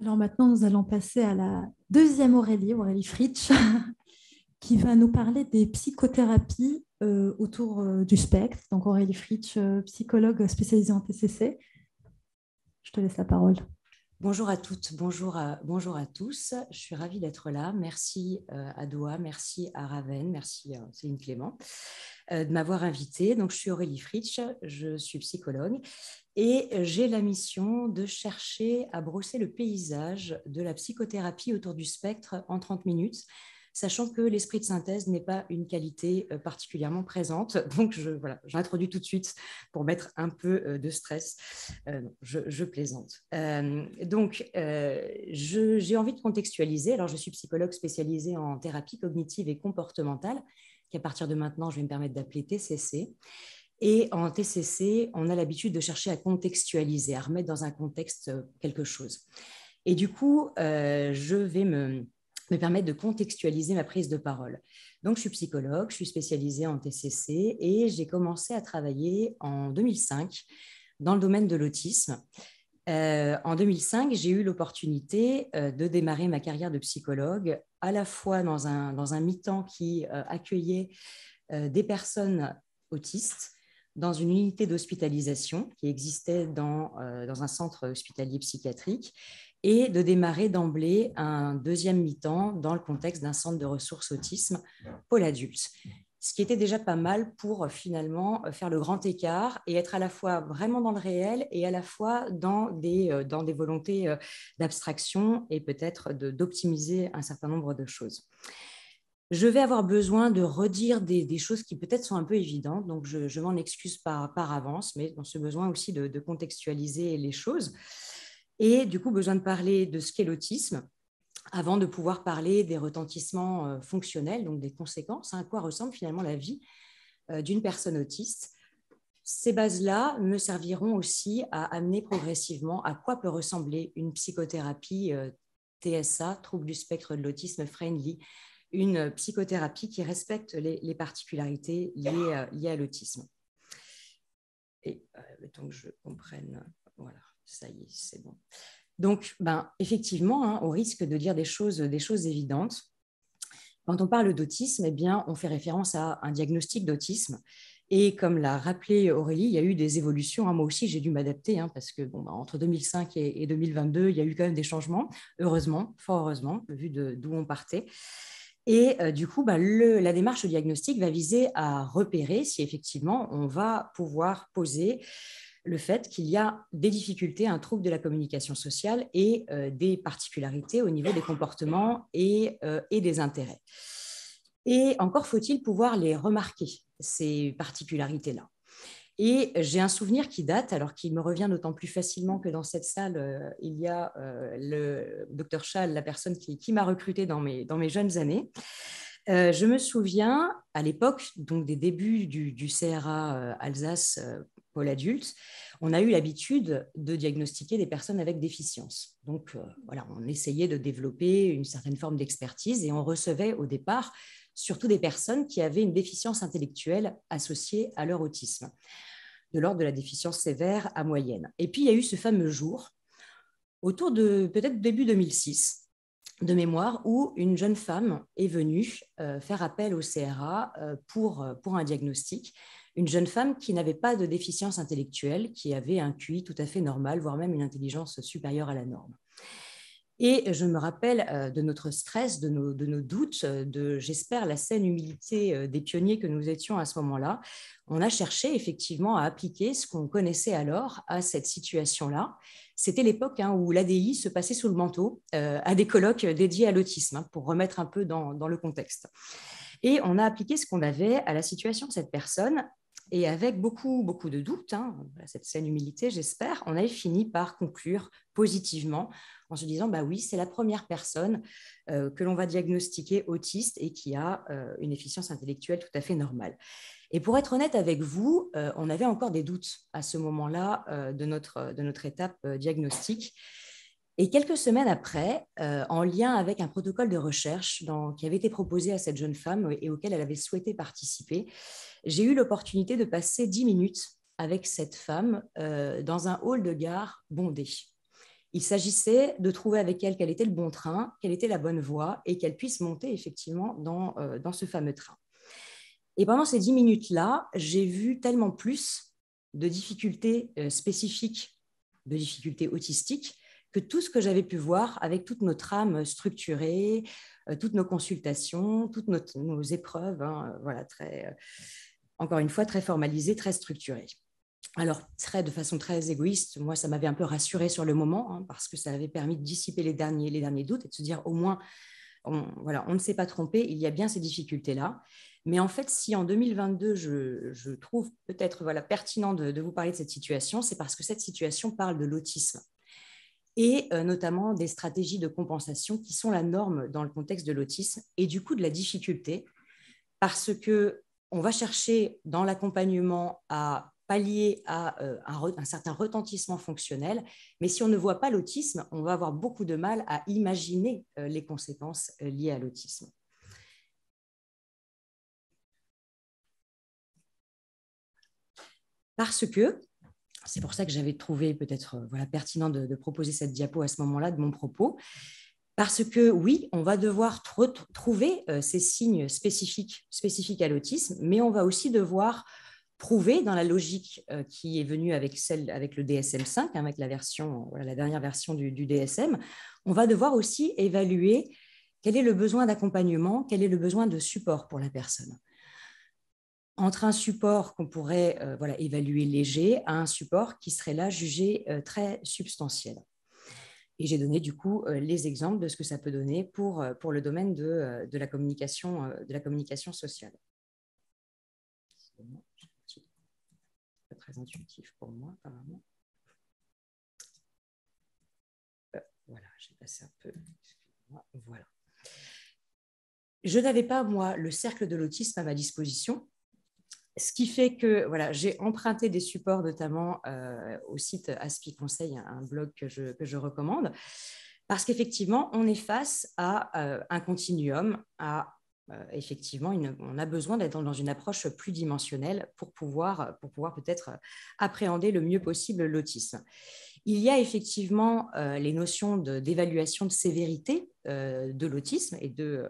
Alors maintenant, nous allons passer à la deuxième Aurélie, Aurélie Fritsch, qui va nous parler des psychothérapies euh, autour euh, du spectre. Donc Aurélie Fritsch, euh, psychologue spécialisée en TCC. Je te laisse la parole. Bonjour à toutes, bonjour à, bonjour à tous. Je suis ravie d'être là. Merci à Doha, merci à Raven, merci à Céline Clément de m'avoir invitée. Donc, je suis Aurélie Fritsch, je suis psychologue et j'ai la mission de chercher à brosser le paysage de la psychothérapie autour du spectre en 30 minutes, sachant que l'esprit de synthèse n'est pas une qualité euh, particulièrement présente. Donc, je, voilà, j'introduis tout de suite pour mettre un peu euh, de stress. Euh, je, plaisante. donc, j'ai envie de contextualiser. Alors, je suis psychologue spécialisée en thérapie cognitive et comportementale, qu'à partir de maintenant, je vais me permettre d'appeler TCC. Et en TCC, on a l'habitude de chercher à contextualiser, à remettre dans un contexte euh, quelque chose. Et du coup, euh, je vais me, permettre de contextualiser ma prise de parole. Donc, je suis psychologue, je suis spécialisée en TCC et j'ai commencé à travailler en 2005 dans le domaine de l'autisme. Euh, en 2005, j'ai eu l'opportunité de démarrer ma carrière de psychologue à la fois dans un, dans un mi-temps qui accueillait des personnes autistes dans une unité d'hospitalisation qui existait euh, dans, un centre hospitalier psychiatrique et de démarrer d'emblée un deuxième mi-temps dans le contexte d'un centre de ressources autisme pour l'adulte, Ce qui était déjà pas mal pour euh, finalement euh, faire le grand écart et être à la fois vraiment dans le réel et à la fois dans des, dans des volontés d'abstraction et peut-être d'optimiser un certain nombre de choses je vais avoir besoin de redire des, choses qui peut-être sont un peu évidentes, donc je, m'en excuse par, avance, mais dans ce besoin aussi de, de, contextualiser les choses. Et du coup, besoin de parler de ce qu'est l'autisme avant de pouvoir parler des retentissements euh, fonctionnels, donc des conséquences, hein, à quoi ressemble finalement la vie euh, d'une personne autiste. Ces bases-là me serviront aussi à amener progressivement à quoi peut ressembler une psychothérapie euh, TSA, trouble du spectre de l'autisme friendly, une psychothérapie qui respecte les, particularités euh, liées, à, l'autisme. Et euh, que je comprenne. Voilà, ça y est, c'est bon. Donc, ben, effectivement, on hein, au risque de dire des choses, des choses évidentes, quand on parle d'autisme, eh bien, on fait référence à un diagnostic d'autisme. Et comme l'a rappelé Aurélie, il y a eu des évolutions. Hein, moi aussi, j'ai dû m'adapter hein, parce que bon, ben, entre 2005 et, et, 2022, il y a eu quand même des changements, heureusement, fort heureusement, vu d'où on partait. Et euh, du coup, bah, la démarche diagnostic va viser à repérer si effectivement on va pouvoir poser le fait qu'il y a des difficultés, un trouble de la communication sociale et euh, des particularités au niveau des comportements euh, et des intérêts. Et encore faut-il pouvoir les remarquer, ces particularités-là. Et j'ai un souvenir qui date, alors qu'il me revient d'autant plus facilement que dans cette salle, euh, il y a euh, le docteur Schall, la personne qui, m'a recruté dans mes, dans mes jeunes années. Euh, je me souviens, à l'époque, donc des débuts du, du CRA Alsace pôle adulte, on a eu l'habitude de diagnostiquer des personnes avec déficience. Donc voilà, on essayait de développer une certaine forme d'expertise et on recevait au départ surtout des personnes qui avaient une déficience intellectuelle associée à leur autisme, de l'ordre de la déficience sévère à moyenne. Et puis, il y a eu ce fameux jour, autour de peut-être début 2006, de mémoire, où une jeune femme est venue euh, faire appel au CRA euh, pour, euh, pour un diagnostic. Une jeune femme qui n'avait pas de déficience intellectuelle, qui avait un QI tout à fait normal, voire même une intelligence supérieure à la norme. Et je me rappelle euh, de notre stress, de nos, doutes, euh, de, j'espère, la saine humilité euh, des pionniers que nous étions à ce moment-là. On a cherché effectivement à appliquer ce qu'on connaissait alors à cette situation-là. C'était l'époque hein, où l'ADI se passait sous le manteau à des colloques dédiés à l'autisme, hein, pour remettre un peu dans, le contexte. Et on a appliqué ce qu'on avait à la situation de cette personne et avec beaucoup, beaucoup de doutes, hein, cette saine humilité, j'espère, on avait fini par conclure positivement en se disant, bah oui, c'est la première personne euh, que l'on va diagnostiquer autiste et qui a euh, une efficience intellectuelle tout à fait normale. Et pour être honnête avec vous, euh, on avait encore des doutes à ce moment-là de, notre, de notre étape diagnostique. Et quelques semaines après, en lien avec un protocole de recherche qui avait été proposé à cette jeune femme et auquel elle avait souhaité participer, j'ai eu l'opportunité de passer dix minutes avec cette femme dans un hall de gare bondé. Il s'agissait de trouver avec elle quel était le bon train, quelle était la bonne voie et qu'elle puisse monter effectivement dans, euh, ce fameux train. Et pendant ces dix minutes-là, j'ai vu tellement plus de difficultés euh, spécifiques, de difficultés autistiques, que tout ce que j'avais pu voir avec toute notre âme structurée, euh, toutes nos consultations, toutes nos épreuves, hein, voilà, très, encore une fois, très formalisées, très structurées alors, de façon très égoïste, moi, ça m'avait un peu rassuré sur le moment, hein, parce que ça avait permis de dissiper les derniers, les derniers doutes et de se dire, au moins, on, voilà, on ne s'est pas trompé, il y a bien ces difficultés-là. Mais en fait, si en 2022, je, trouve peut-être voilà, pertinent de, vous parler de cette situation, c'est parce que cette situation parle de l'autisme et euh, notamment des stratégies de compensation qui sont la norme dans le contexte de l'autisme et du coup de la difficulté, parce que on va chercher dans l'accompagnement à lié à euh, un, certain retentissement fonctionnel. Mais si on ne voit pas l'autisme, on va avoir beaucoup de mal à imaginer euh, les conséquences euh, liées à l'autisme. Parce que, c'est pour ça que j'avais trouvé peut-être voilà, pertinent de, proposer cette diapo à ce moment-là de mon propos, parce que oui, on va devoir trouver ces signes spécifiques, spécifiques à l'autisme, mais on va aussi devoir prouvé dans la logique euh, qui est venue avec, celle, avec le DSM5, hein, avec la, version, la dernière version du, DSM, on va devoir aussi évaluer quel est le besoin d'accompagnement, quel est le besoin de support pour la personne. Entre un support qu'on pourrait euh, voilà, évaluer léger à un support qui serait là jugé euh, très substantiel. Et j'ai donné du coup les exemples de ce que ça peut donner pour, pour le domaine de, de la communication, de la communication sociale très intuitif pour moi, apparemment. Euh, voilà, j'ai passé un peu. Voilà. Je n'avais pas, moi, le cercle de l'autisme à ma disposition. Ce qui fait que voilà, j'ai emprunté des supports, notamment euh, au site Aspi Conseil, un blog que je, que je recommande, parce qu'effectivement, on est face à euh, un continuum, à euh, effectivement, on a besoin d'être dans une approche plus dimensionnelle pour pouvoir, pour pouvoir peut-être appréhender le mieux possible l'autisme. Il y a effectivement euh, les notions d'évaluation de, sévérité euh, de l'autisme et de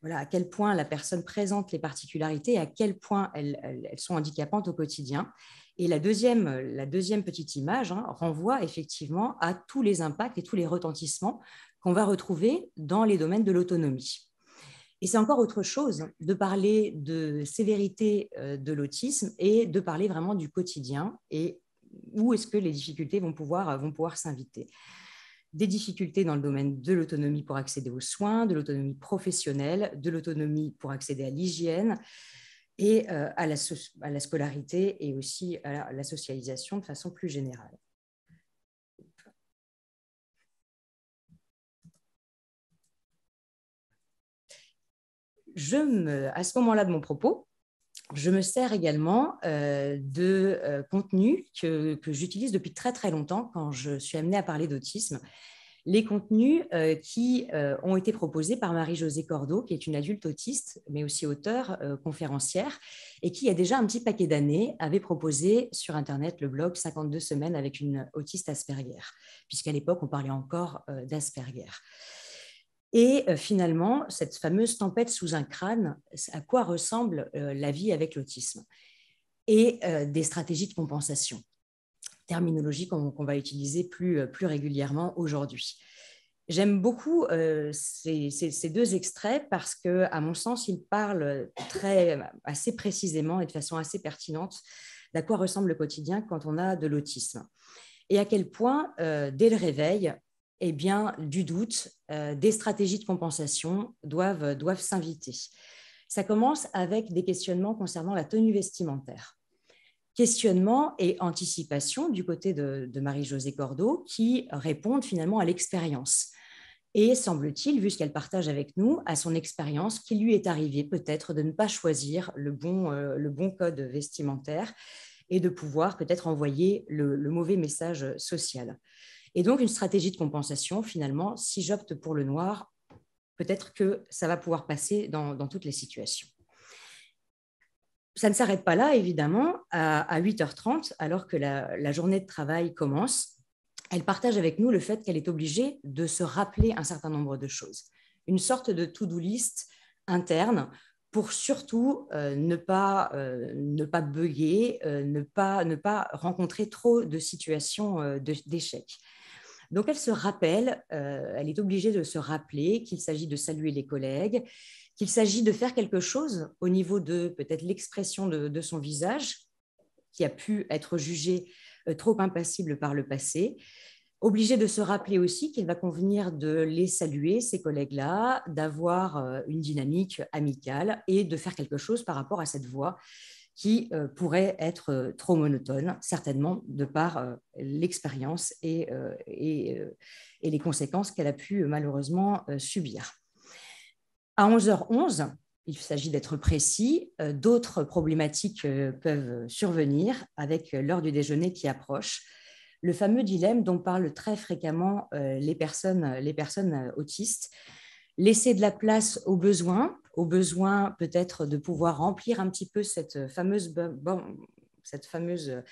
voilà, à quel point la personne présente les particularités, à quel point elles, sont handicapantes au quotidien. Et la deuxième, petite image hein, renvoie effectivement à tous les impacts et tous les retentissements qu'on va retrouver dans les domaines de l'autonomie. Et c'est encore autre chose de parler de sévérité euh, de l'autisme et de parler vraiment du quotidien et où est-ce que les difficultés vont pouvoir, euh, vont pouvoir s'inviter. Des difficultés dans le domaine de l'autonomie pour accéder aux soins, de l'autonomie professionnelle, de l'autonomie pour accéder à l'hygiène et euh, à la, scolarité et aussi à la socialisation de façon plus générale. je à ce moment-là de mon propos, je me sers également euh, de euh, contenus que, j'utilise depuis très très longtemps quand je suis amenée à parler d'autisme. Les contenus euh, qui ont été proposés par Marie-Josée Cordeau, qui est une adulte autiste, mais aussi auteure, conférencière, et qui, il y a déjà un petit paquet d'années, avait proposé sur Internet le blog 52 semaines avec une autiste Asperger, puisqu'à l'époque, on parlait encore d'Asperger. Et euh, finalement, cette fameuse tempête sous un crâne, à quoi ressemble euh, la vie avec l'autisme Et euh, des stratégies de compensation, terminologie qu'on va utiliser plus, régulièrement aujourd'hui. J'aime beaucoup ces, deux extraits parce que, à mon sens, ils parlent très, assez précisément et de façon assez pertinente d'à quoi ressemble le quotidien quand on a de l'autisme et à quel point, dès le réveil, eh bien, du doute, euh, des stratégies de compensation doivent, s'inviter. Ça commence avec des questionnements concernant la tenue vestimentaire. Questionnement et anticipation du côté de, Marie-Josée Cordeau qui répondent finalement à l'expérience. Et semble-t-il, vu ce qu'elle partage avec nous, à son expérience, qu'il lui est arrivé peut-être de ne pas choisir euh, le bon, code vestimentaire et de pouvoir peut-être envoyer le mauvais message social. Et donc, une stratégie de compensation, finalement, si j'opte pour le noir, peut-être que ça va pouvoir passer dans, toutes les situations. Ça ne s'arrête pas là, évidemment. À, 8h30, alors que la, journée de travail commence, elle partage avec nous le fait qu'elle est obligée de se rappeler un certain nombre de choses, une sorte de to-do list interne pour surtout euh, ne pas euh, ne pas bugger, euh, ne pas ne pas rencontrer trop de situations d'échecs. Donc elle se rappelle, euh, elle est obligée de se rappeler qu'il s'agit de saluer les collègues, qu'il s'agit de faire quelque chose au niveau de peut-être l'expression de, son visage, qui a pu être jugé euh, trop impassible par le passé. Obligée de se rappeler aussi qu'il va convenir de les saluer, ces collègues-là, d'avoir euh, une dynamique amicale et de faire quelque chose par rapport à cette voix qui euh, pourrait être euh, trop monotone, certainement de par euh, l'expérience et, les conséquences qu'elle a pu malheureusement subir. À 11h11, il s'agit d'être précis, d'autres problématiques peuvent survenir avec l'heure du déjeuner qui approche. Le fameux dilemme dont parlent très fréquemment les personnes, les personnes autistes, laisser de la place aux besoins au besoin peut-être de pouvoir remplir un petit peu cette fameuse, cette fameuse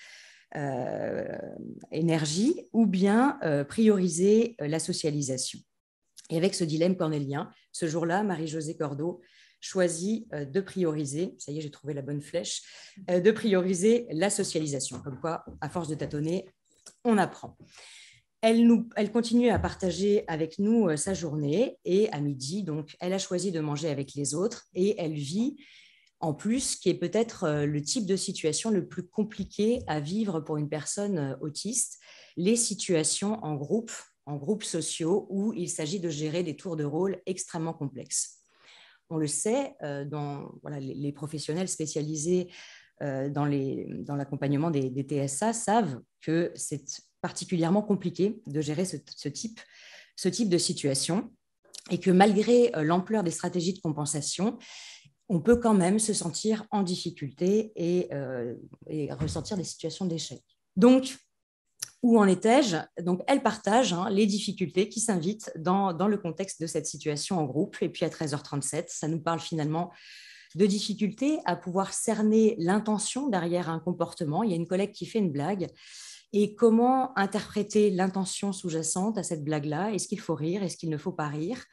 euh, énergie, ou bien euh, prioriser euh, la socialisation. Et avec ce dilemme cornélien, ce jour-là, Marie-Josée Cordeau choisit de prioriser, ça y est, j'ai trouvé la bonne flèche, de prioriser la socialisation. Comme quoi, à force de tâtonner, on apprend. Elle, continue à partager avec nous euh, sa journée et à midi, donc, elle a choisi de manger avec les autres et elle vit en plus, qui est peut-être euh, le type de situation le plus compliqué à vivre pour une personne euh, autiste, les situations en groupe, en groupes sociaux, où il s'agit de gérer des tours de rôle extrêmement complexes. On le sait, les, professionnels spécialisés dans l'accompagnement des, des TSA savent que c'est particulièrement compliqué de gérer ce, type, ce type de situation et que malgré euh, l'ampleur des stratégies de compensation, on peut quand même se sentir en difficulté et, euh, ressentir des situations d'échec. Donc, où en étais-je Donc, elle partage hein, les difficultés qui s'invitent dans, le contexte de cette situation en groupe. Et puis à 13h37, ça nous parle finalement de difficultés à pouvoir cerner l'intention derrière un comportement. Il y a une collègue qui fait une blague et comment interpréter l'intention sous-jacente à cette blague-là. Est-ce qu'il faut rire Est-ce qu'il ne faut pas rire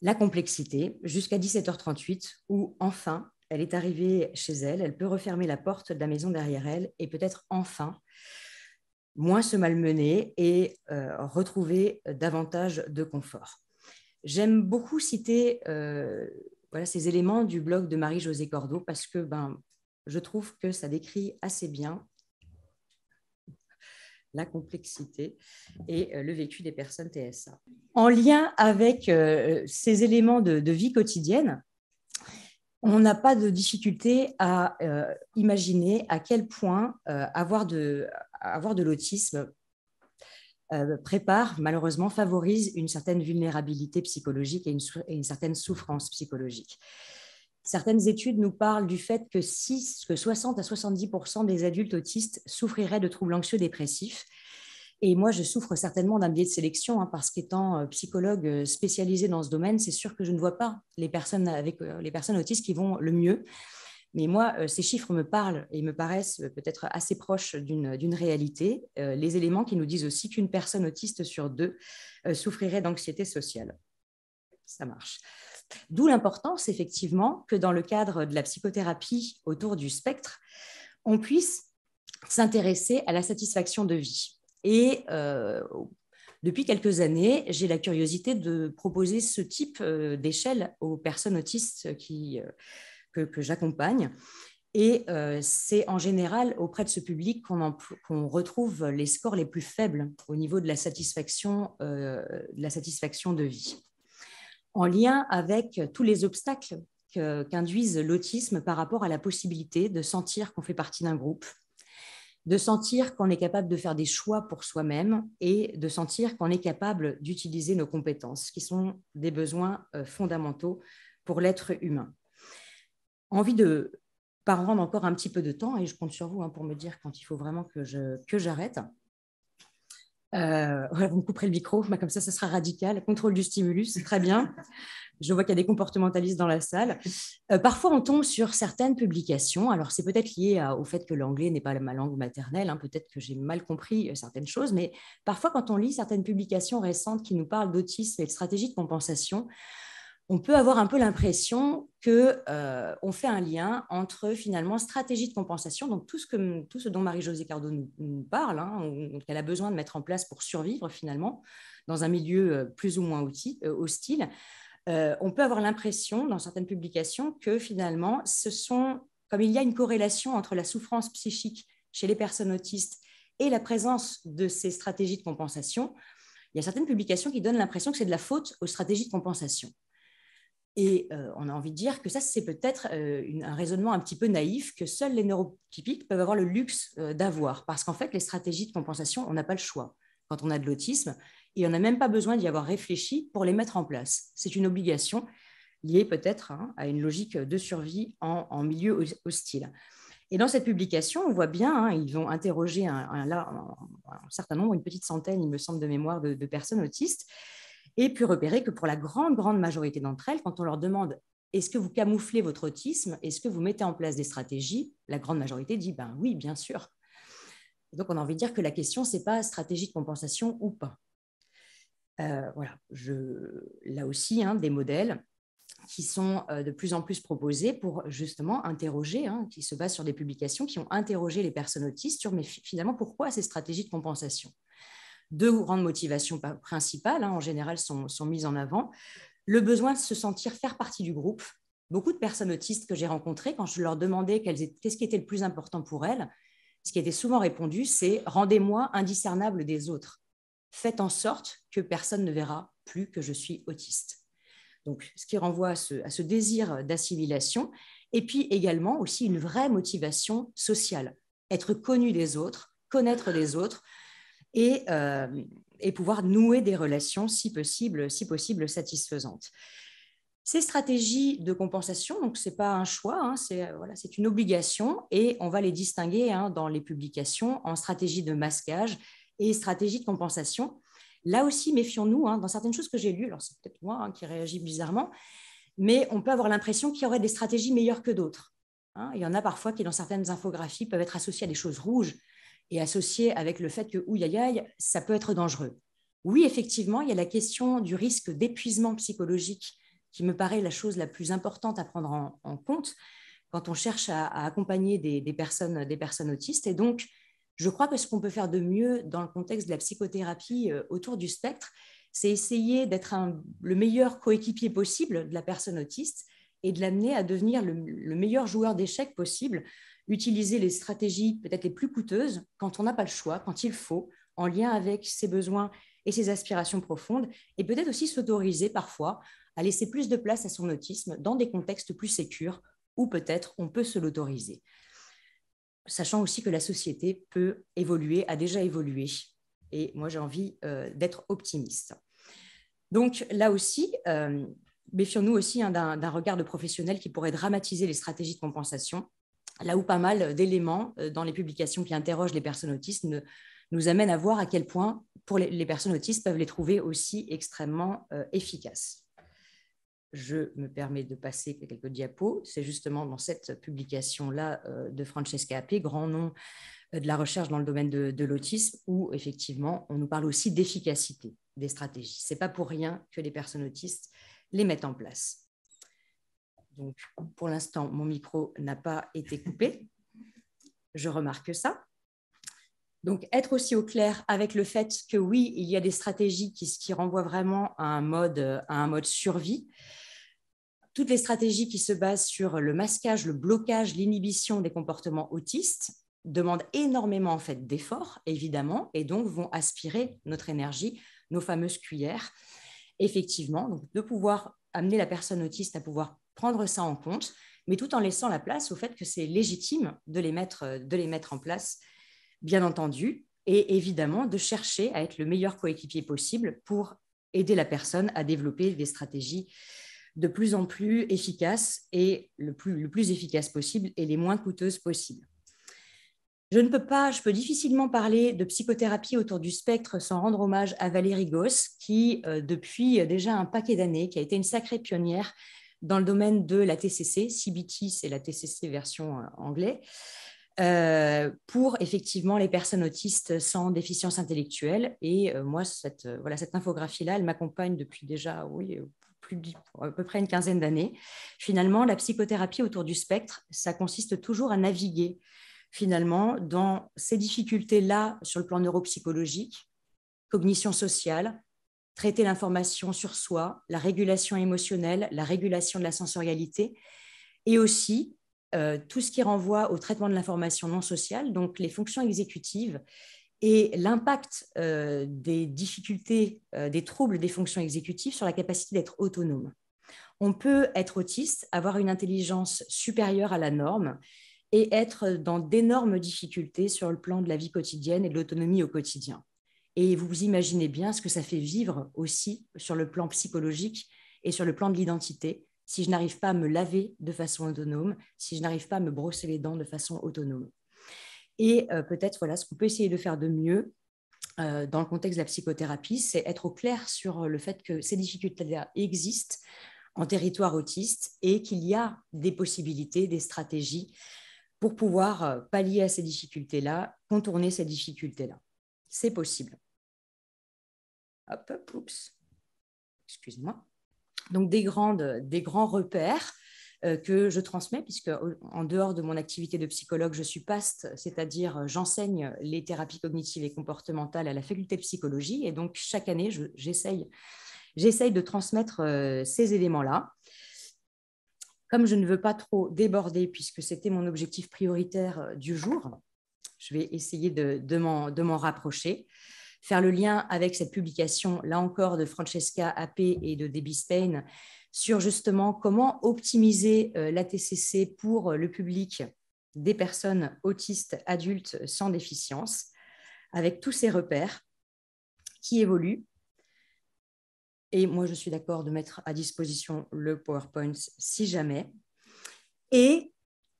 La complexité, jusqu'à 17h38, où enfin, elle est arrivée chez elle, elle peut refermer la porte de la maison derrière elle et peut-être enfin moins se malmener et euh, retrouver davantage de confort. J'aime beaucoup citer euh, ces éléments du blog de Marie-Josée Cordeau parce que ben, je trouve que ça décrit assez bien la complexité et euh, le vécu des personnes TSA. En lien avec euh, ces éléments de, vie quotidienne, on n'a pas de difficulté à euh, imaginer à quel point avoir de, l'autisme prépare, malheureusement, favorise une certaine vulnérabilité psychologique et une certaine souffrance psychologique. Certaines études nous parlent du fait que, 60 à 70% des adultes autistes souffriraient de troubles anxieux dépressifs. Et moi, je souffre certainement d'un biais de sélection, hein, parce qu'étant euh, psychologue euh, spécialisée dans ce domaine, c'est sûr que je ne vois pas les personnes, euh, les personnes autistes qui vont le mieux. Mais moi, ces chiffres me parlent et me paraissent peut-être assez proches d'une réalité. les éléments qui nous disent aussi qu'une personne autiste sur deux souffrirait d'anxiété sociale. Ça marche. D'où l'importance, effectivement, que dans le cadre de la psychothérapie autour du spectre, on puisse s'intéresser à la satisfaction de vie. Et euh, depuis quelques années, j'ai la curiosité de proposer ce type euh, d'échelle aux personnes autistes euh, que, j'accompagne. Et c'est en général auprès de ce public qu'on retrouve les scores les plus faibles au niveau de, la satisfaction de vie en lien avec tous les obstacles qu'induisent l'autisme par rapport à la possibilité de sentir qu'on fait partie d'un groupe, de sentir qu'on est capable de faire des choix pour soi-même et de sentir qu'on est capable d'utiliser nos compétences, qui sont des besoins euh, fondamentaux pour l'être humain. Envie de pas rendre encore un petit peu de temps, et je compte sur vous hein, pour me dire quand il faut vraiment que j'arrête. Euh, vous me couperez le micro, bah, comme ça, ça sera radical. Contrôle du stimulus, très bien. Je vois qu'il y a des comportementalistes dans la salle. Euh, parfois, on tombe sur certaines publications. Alors, c'est peut-être lié au fait que l'anglais n'est pas ma langue maternelle. Hein. Peut-être que j'ai mal compris euh, certaines choses. Mais parfois, quand on lit certaines publications récentes qui nous parlent d'autisme et de stratégie de compensation, on peut avoir un peu l'impression que euh, on fait un lien entre finalement stratégie de compensation, donc tout ce, que, tout ce dont Marie-Josée Cardo nous, parle, hein, qu'elle a besoin de mettre en place pour survivre finalement dans un milieu euh, plus ou moins euh, hostile. on peut avoir l'impression dans certaines publications que finalement, ce sont, comme il y a une corrélation entre la souffrance psychique chez les personnes autistes et la présence de ces stratégies de compensation, il y a certaines publications qui donnent l'impression que c'est de la faute aux stratégies de compensation. Et euh, on a envie de dire que ça, c'est peut-être euh, un raisonnement un petit peu naïf que seuls les neurotypiques peuvent avoir le luxe euh, d'avoir, parce qu'en fait, les stratégies de compensation, on n'a pas le choix quand on a de l'autisme, et on n'a même pas besoin d'y avoir réfléchi pour les mettre en place. C'est une obligation liée peut-être hein, à une logique de survie en, milieu hostile. Et dans cette publication, on voit bien, hein, ils ont interrogé un, certain nombre, une petite centaine, il me semble, de mémoire de personnes autistes et puis repérer que pour la grande, grande majorité d'entre elles, quand on leur demande est-ce que vous camouflez votre autisme, est-ce que vous mettez en place des stratégies, la grande majorité dit ben oui, bien sûr. Donc on a envie de dire que la question, ce n'est pas stratégie de compensation ou pas. Euh, voilà, là aussi, hein, des modèles qui sont euh, de plus en plus proposés pour justement interroger, hein, qui se basent sur des publications qui ont interrogé les personnes autistes sur mais finalement pourquoi ces stratégies de compensation deux grandes motivations principales, hein, en général, sont, mises en avant. Le besoin de se sentir faire partie du groupe. Beaucoup de personnes autistes que j'ai rencontrées, quand je leur demandais qu'est-ce qui était le plus important pour elles, ce qui était souvent répondu, c'est rendez-moi indiscernable des autres. Faites en sorte que personne ne verra plus que je suis autiste. Donc, ce qui renvoie à ce, à ce désir d'assimilation. Et puis également aussi une vraie motivation sociale. Être connu des autres, connaître les autres, et, euh, et pouvoir nouer des relations, si possible, si possible satisfaisantes. Ces stratégies de compensation, donc ce n'est pas un choix, hein, c'est euh, voilà, une obligation et on va les distinguer hein, dans les publications en stratégie de masquage et stratégie de compensation. Là aussi, méfions-nous, hein, dans certaines choses que j'ai lues, alors c'est peut-être moi qui réagis bizarrement, mais on peut avoir l'impression qu'il y aurait des stratégies meilleures que d'autres. il y en a parfois qui, dans certaines infographies, peuvent être associées à des choses rouges, et associé avec le fait que, ouïe, ça peut être dangereux. Oui, effectivement, il y a la question du risque d'épuisement psychologique qui me paraît la chose la plus importante à prendre en, compte quand on cherche à, accompagner des, personnes, autistes. Et donc, je crois que ce qu'on peut faire de mieux dans le contexte de la psychothérapie euh, autour du spectre, c'est essayer d'être le meilleur coéquipier possible de la personne autiste et de l'amener à devenir le meilleur joueur d'échecs possible utiliser les stratégies peut-être les plus coûteuses quand on n'a pas le choix, quand il faut, en lien avec ses besoins et ses aspirations profondes, et peut-être aussi s'autoriser parfois à laisser plus de place à son autisme dans des contextes plus sécurs où peut-être on peut se l'autoriser. Sachant aussi que la société peut évoluer, a déjà évolué, et moi j'ai envie euh, d'être optimiste. Donc là aussi, euh, méfions-nous aussi hein, d'un regard de professionnel qui pourrait dramatiser les stratégies de compensation là où pas mal d'éléments euh, dans les publications qui interrogent les personnes autistes nous amènent à voir à quel point pour les, personnes autistes peuvent les trouver aussi extrêmement euh, efficaces. Je me permets de passer quelques diapos. C'est justement dans cette publication-là euh, de Francesca Appé, grand nom de la recherche dans le domaine de, de l'autisme, où effectivement on nous parle aussi d'efficacité des stratégies. Ce n'est pas pour rien que les personnes autistes les mettent en place. Donc, pour l'instant, mon micro n'a pas été coupé. Je remarque ça. Donc, être aussi au clair avec le fait que oui, il y a des stratégies qui, qui renvoient vraiment à un mode, à un mode survie. Toutes les stratégies qui se basent sur le masquage, le blocage, l'inhibition des comportements autistes demandent énormément en fait d'efforts, évidemment, et donc vont aspirer notre énergie, nos fameuses cuillères. Effectivement, donc de pouvoir amener la personne autiste à pouvoir prendre ça en compte, mais tout en laissant la place au fait que c'est légitime de les, mettre, euh, de les mettre en place, bien entendu, et évidemment de chercher à être le meilleur coéquipier possible pour aider la personne à développer des stratégies de plus en plus efficaces et le plus, le plus efficace possible et les moins coûteuses possibles. Je ne peux pas, je peux difficilement parler de psychothérapie autour du spectre sans rendre hommage à Valérie Goss, qui, euh, depuis déjà un paquet d'années, qui a été une sacrée pionnière dans le domaine de la TCC. CBT, c'est la TCC version euh, anglais. Euh, pour effectivement les personnes autistes sans déficience intellectuelle. Et euh, moi, cette, voilà, cette infographie-là, elle m'accompagne depuis déjà, oui, plus, à peu près une quinzaine d'années. Finalement, la psychothérapie autour du spectre, ça consiste toujours à naviguer finalement dans ces difficultés-là sur le plan neuropsychologique, cognition sociale, traiter l'information sur soi, la régulation émotionnelle, la régulation de la sensorialité, et aussi euh, tout ce qui renvoie au traitement de l'information non sociale, donc les fonctions exécutives et l'impact euh, des difficultés, euh, des troubles des fonctions exécutives sur la capacité d'être autonome. On peut être autiste, avoir une intelligence supérieure à la norme et être dans d'énormes difficultés sur le plan de la vie quotidienne et de l'autonomie au quotidien. Et vous vous imaginez bien ce que ça fait vivre aussi sur le plan psychologique et sur le plan de l'identité, si je n'arrive pas à me laver de façon autonome, si je n'arrive pas à me brosser les dents de façon autonome. Et euh, peut-être, voilà, ce qu'on peut essayer de faire de mieux euh, dans le contexte de la psychothérapie, c'est être au clair sur le fait que ces difficultés-là existent en territoire autiste et qu'il y a des possibilités, des stratégies pour pouvoir euh, pallier à ces difficultés-là, contourner ces difficultés-là. C'est possible. Hop, Excusez-moi. Donc, des, grandes, des grands repères euh, que je transmets, puisque en dehors de mon activité de psychologue, je suis paste, c'est-à-dire euh, j'enseigne les thérapies cognitives et comportementales à la faculté de psychologie. Et donc, chaque année, j'essaye de transmettre euh, ces éléments-là. Comme je ne veux pas trop déborder, puisque c'était mon objectif prioritaire du jour, je vais essayer de m'en rapprocher faire le lien avec cette publication, là encore, de Francesca AP et de Debbie Spain, sur justement comment optimiser euh, la TCC pour euh, le public des personnes autistes adultes sans déficience, avec tous ces repères qui évoluent. Et moi, je suis d'accord de mettre à disposition le PowerPoint si jamais. Et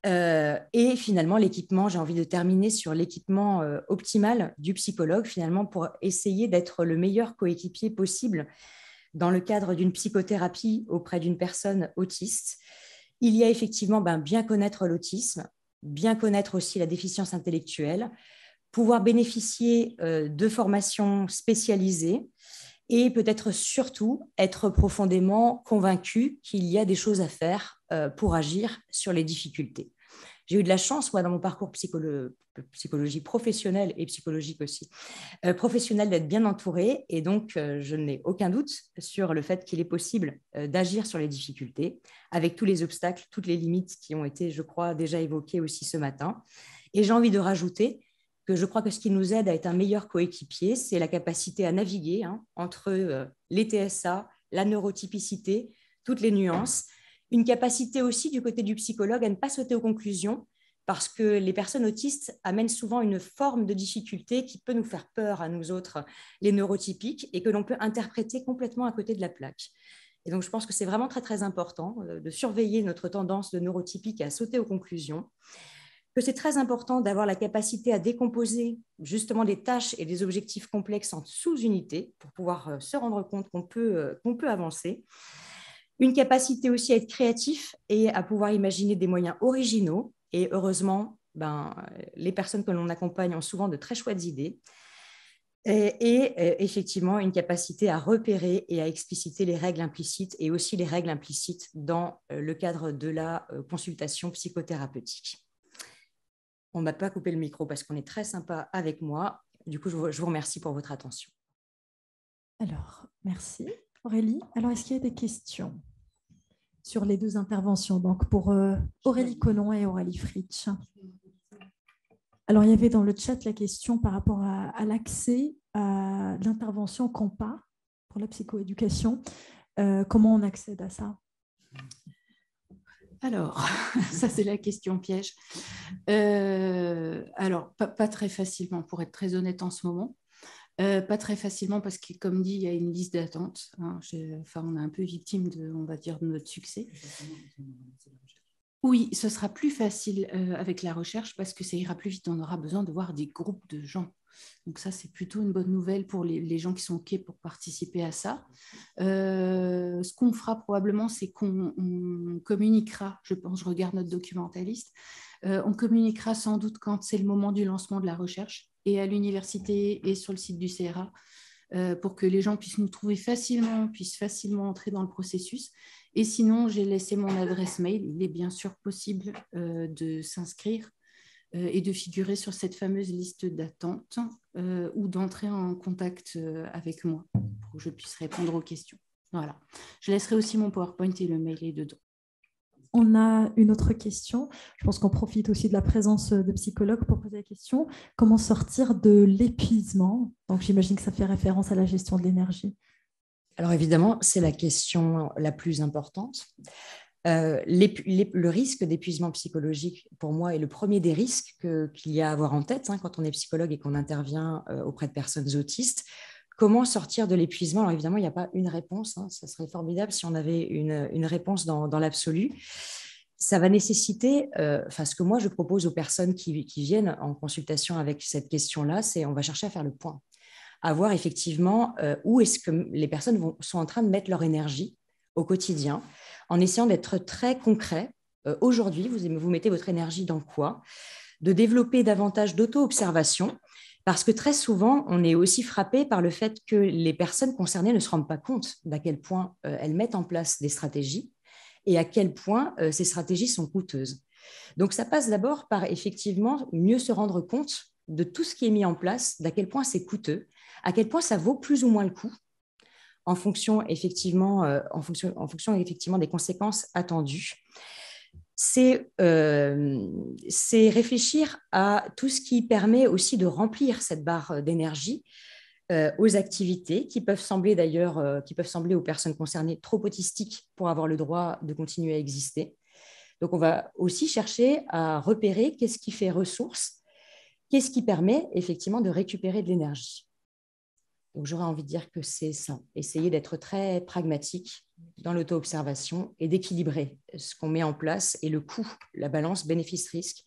euh, et finalement, l'équipement, j'ai envie de terminer sur l'équipement euh, optimal du psychologue, finalement, pour essayer d'être le meilleur coéquipier possible dans le cadre d'une psychothérapie auprès d'une personne autiste. Il y a effectivement ben, bien connaître l'autisme, bien connaître aussi la déficience intellectuelle, pouvoir bénéficier euh, de formations spécialisées, et peut-être surtout être profondément convaincu qu'il y a des choses à faire euh, pour agir sur les difficultés. J'ai eu de la chance, moi, dans mon parcours psycholo psychologie professionnelle et psychologique aussi, euh, professionnel d'être bien entourée. Et donc, euh, je n'ai aucun doute sur le fait qu'il est possible d'agir sur les difficultés, avec tous les obstacles, toutes les limites qui ont été, je crois, déjà évoquées aussi ce matin. Et j'ai envie de rajouter que je crois que ce qui nous aide à être un meilleur coéquipier, c'est la capacité à naviguer hein, entre euh, les TSA, la neurotypicité, toutes les nuances. Une capacité aussi du côté du psychologue à ne pas sauter aux conclusions, parce que les personnes autistes amènent souvent une forme de difficulté qui peut nous faire peur à nous autres, les neurotypiques, et que l'on peut interpréter complètement à côté de la plaque. Et donc, je pense que c'est vraiment très, très important euh, de surveiller notre tendance de neurotypique à sauter aux conclusions que c'est très important d'avoir la capacité à décomposer justement des tâches et des objectifs complexes en sous-unités pour pouvoir euh, se rendre compte qu'on peut, euh, qu'on peut avancer. Une capacité aussi à être créatif et à pouvoir imaginer des moyens originaux. Et heureusement, ben, les personnes que l'on accompagne ont souvent de très chouettes idées. et, euh, effectivement, une capacité à repérer et à expliciter les règles implicites et aussi les règles implicites dans le cadre de la consultation psychothérapeutique on ne m'a pas coupé le micro parce qu'on est très sympa avec moi. Du coup, je vous, remercie pour votre attention. Alors, merci Aurélie. Alors, est-ce qu'il y a des questions sur les deux interventions Donc, pour euh, Aurélie Colon et Aurélie Fritsch. Alors, il y avait dans le chat la question par rapport à, l'accès à l'intervention COMPA pour la psychoéducation. Euh, comment on accède à ça alors, ça c'est la question piège. Euh, alors, pas, très facilement, pour être très honnête en ce moment. Euh, pas très facilement parce que, comme dit, il y a une liste d'attente. Hein. Enfin, on est un peu victime, de, on va dire, de notre succès. Oui, ce sera plus facile euh, avec la recherche parce que ça ira plus vite. On aura besoin de voir des groupes de gens donc ça, c'est plutôt une bonne nouvelle pour les, gens qui sont OK pour participer à ça. Euh, ce qu'on fera probablement, c'est qu'on communiquera, je pense, je regarde notre documentaliste, euh, on communiquera sans doute quand c'est le moment du lancement de la recherche et à l'université et sur le site du CRA euh, pour que les gens puissent nous trouver facilement, puissent facilement entrer dans le processus. Et sinon, j'ai laissé mon adresse mail. Il est bien sûr possible de s'inscrire euh, et de figurer sur cette fameuse liste d'attente euh, ou d'entrer en contact euh, avec moi pour que je puisse répondre aux questions. Voilà. Je laisserai aussi mon PowerPoint et le mail est dedans. On a une autre question. Je pense qu'on profite aussi de la présence de psychologues pour poser la question. Comment sortir de l'épuisement Donc j'imagine que ça fait référence à la gestion de l'énergie. Alors évidemment, c'est la question la plus importante. Euh, le risque d'épuisement psychologique, pour moi, est le premier des risques qu'il y a à avoir en tête hein, quand on est psychologue et qu'on intervient euh, auprès de personnes autistes. Comment sortir de l'épuisement Alors évidemment, il n'y a pas une réponse. Ce hein. serait formidable si on avait une, réponse dans, l'absolu. Ça va nécessiter, euh, ce que moi je propose aux personnes qui, viennent en consultation avec cette question-là, c'est on va chercher à faire le point, à voir effectivement où est-ce que les personnes sont en train de mettre leur énergie au quotidien, en essayant d'être très concret. Euh, aujourd'hui, vous, mettez votre énergie dans quoi De développer davantage d'auto-observation, parce que très souvent, on est aussi frappé par le fait que les personnes concernées ne se rendent pas compte d'à quel point euh, elles mettent en place des stratégies et à quel point euh, ces stratégies sont coûteuses. Donc ça passe d'abord par effectivement mieux se rendre compte de tout ce qui est mis en place, d'à quel point c'est coûteux, à quel point ça vaut plus ou moins le coup en fonction effectivement, euh, en fonction, effectivement des conséquences attendues. Euh, c'est réfléchir à tout ce qui permet aussi de remplir cette barre d'énergie euh, aux activités qui peuvent sembler d'ailleurs, qui peuvent sembler aux personnes concernées trop autistiques pour avoir le droit de continuer à exister. Donc on va aussi chercher à repérer qu'est-ce qui fait ressource, qu'est-ce qui permet effectivement de récupérer de l'énergie j'aurais envie de dire que c'est ça, essayer d'être très pragmatique dans l'auto-observation et d'équilibrer ce qu'on met en place et le coût, la balance bénéfice-risque,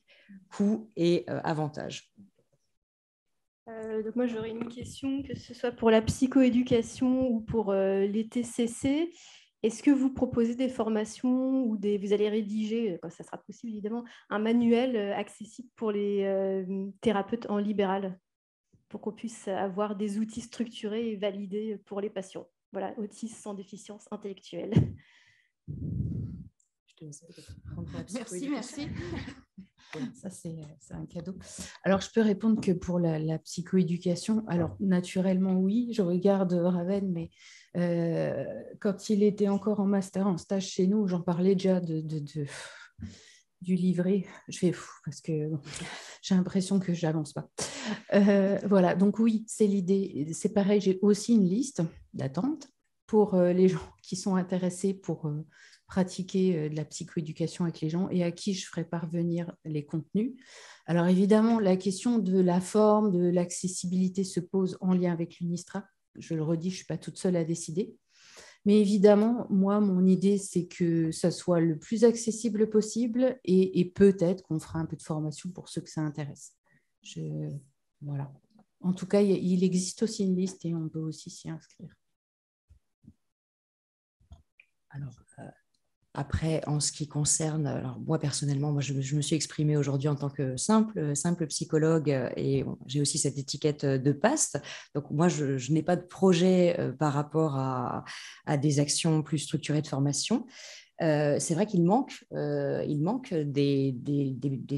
coût et euh, avantage. Euh, donc moi j'aurais une question, que ce soit pour la psychoéducation ou pour euh, les TCC. Est-ce que vous proposez des formations ou des, vous allez rédiger, quand ça sera possible évidemment, un manuel accessible pour les thérapeutes en libéral pour qu'on puisse avoir des outils structurés et validés pour les patients. Voilà, autisme sans déficience intellectuelle. Merci, merci. Ça, euh, c'est un cadeau. Alors, je peux répondre que pour la, psychoéducation, alors naturellement, oui, je regarde Raven, mais euh, quand il était encore en master, en stage chez nous, j'en parlais déjà de, de du livret. Je fais fou parce que j'ai l'impression que n'avance pas. Euh, voilà, donc oui, c'est l'idée. C'est pareil, j'ai aussi une liste d'attente pour euh, les gens qui sont intéressés pour euh, pratiquer de la psychoéducation avec les gens et à qui je ferai parvenir les contenus. Alors évidemment, la question de la forme, de l'accessibilité se pose en lien avec l'UNISTRA. Je le redis, je ne suis pas toute seule à décider. Mais évidemment, moi, mon idée, c'est que ça soit le plus accessible possible et, peut-être qu'on fera un peu de formation pour ceux que ça intéresse. Je, voilà. En tout cas, il existe aussi une liste et on peut aussi s'y inscrire. Alors, après, en ce qui concerne, alors moi personnellement, moi je, me suis exprimée aujourd'hui en tant que simple, simple psychologue euh, et j'ai aussi cette étiquette euh, de paste. Donc moi, je, n'ai pas de projet euh, par rapport à, à, des actions plus structurées de formation. Euh, c'est vrai qu'il manque, euh, il manque des,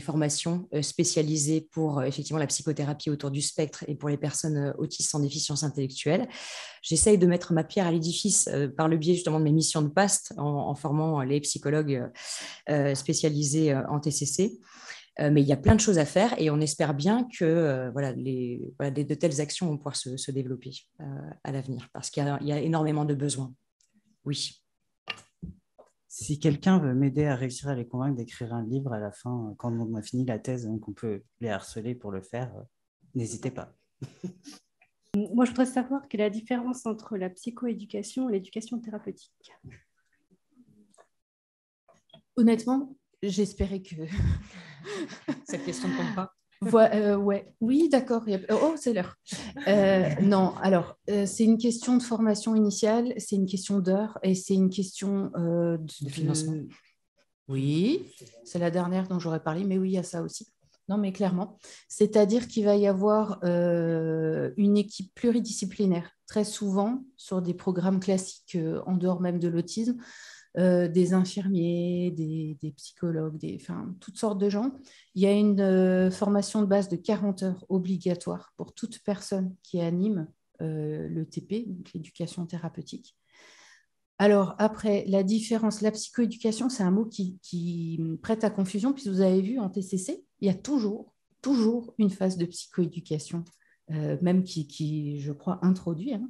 formations euh, spécialisées pour effectivement la psychothérapie autour du spectre et pour les personnes autistes en déficience intellectuelle. J'essaye de mettre ma pierre à l'édifice par le biais justement de mes missions de PAST en, formant les psychologues spécialisés en TCC mais il y a plein de choses à faire et on espère bien que voilà, les, voilà, de, telles actions vont pouvoir se, développer à l'avenir parce qu'il y, a énormément de besoins. Oui si quelqu'un veut m'aider à réussir à les convaincre d'écrire un livre à la fin, euh, quand on a fini la thèse, donc on peut les harceler pour le faire, euh, n'hésitez pas. Moi, je voudrais savoir quelle est la différence entre la psychoéducation et l'éducation thérapeutique. Honnêtement, j'espérais que cette question ne tombe pas. Euh, ouais. Oui, d'accord. Oh, oh, c'est l'heure. Euh, non, alors, euh, c'est une question de formation initiale, c'est une question d'heure et c'est une question de... de... financement. Oui, c'est la dernière dont j'aurais parlé, mais oui, il y a ça aussi. Non, mais clairement. C'est-à-dire qu'il va y avoir une équipe pluridisciplinaire, très souvent sur des programmes classiques en dehors même de l'autisme. Euh, des infirmiers, des, psychologues, enfin, toutes sortes de gens. Il y a une euh, formation de base de 40 heures obligatoire pour toute personne qui anime euh, le TP, l'éducation thérapeutique. Alors, après, la différence, la psychoéducation, c'est un mot qui, prête à confusion, puisque vous avez vu en TCC, il y a toujours, toujours une phase de psychoéducation, euh, même qui, je crois, introduit. Hein.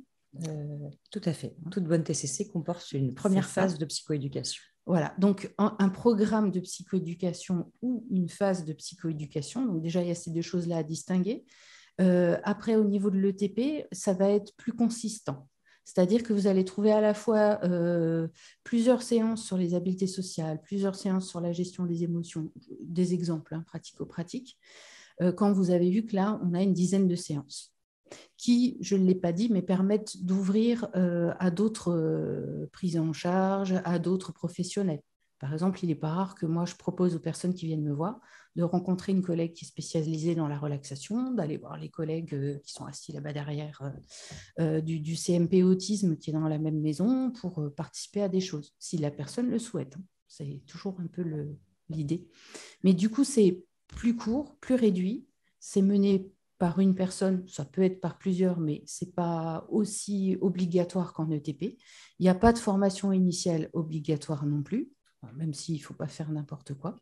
Euh, tout à fait. Hein. Toute bonne TCC comporte une première phase de psychoéducation. Voilà, donc un, programme de psychoéducation ou une phase de psychoéducation. déjà, il y a ces deux choses-là à distinguer. Euh, après, au niveau de l'ETP, ça va être plus consistant. C'est-à-dire que vous allez trouver à la fois euh, plusieurs séances sur les habiletés sociales, plusieurs séances sur la gestion des émotions, des exemples pratiques hein, pratico-pratiques, quand vous avez vu que là, on a une dizaine de séances qui, je ne l'ai pas dit, mais permettent d'ouvrir euh, à d'autres euh, prises en charge, à d'autres professionnels. Par exemple, il n'est pas rare que moi, je propose aux personnes qui viennent me voir de rencontrer une collègue qui est spécialisée dans la relaxation, d'aller voir les collègues euh, qui sont assis là-bas derrière du, CMP autisme qui est dans la même maison pour participer à des choses, si la personne le souhaite. Hein. C'est toujours un peu l'idée. Mais du coup, c'est plus court, plus réduit, c'est mené par une personne, ça peut être par plusieurs, mais ce n'est pas aussi obligatoire qu'en ETP. Il n'y a pas de formation initiale obligatoire non plus, même s'il ne faut pas faire n'importe quoi.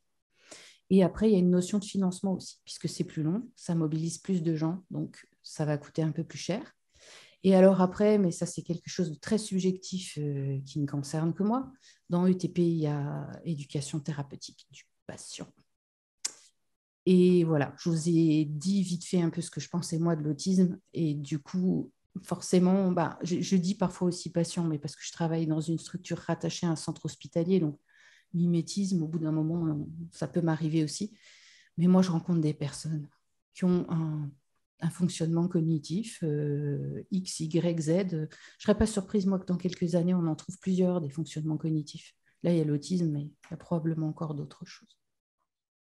Et après, il y a une notion de financement aussi, puisque c'est plus long, ça mobilise plus de gens, donc ça va coûter un peu plus cher. Et alors après, mais ça c'est quelque chose de très subjectif euh, qui ne concerne que moi, dans ETP, il y a éducation thérapeutique du patient. Et voilà, je vous ai dit vite fait un peu ce que je pensais moi de l'autisme. Et du coup, forcément, bah, je, dis parfois aussi patient, mais parce que je travaille dans une structure rattachée à un centre hospitalier, donc mimétisme, au bout d'un moment, ça peut m'arriver aussi. Mais moi, je rencontre des personnes qui ont un, fonctionnement cognitif euh, X, Y, Z. Je ne serais pas surprise, moi, que dans quelques années, on en trouve plusieurs des fonctionnements cognitifs. Là, il y a l'autisme, mais il y a probablement encore d'autres choses.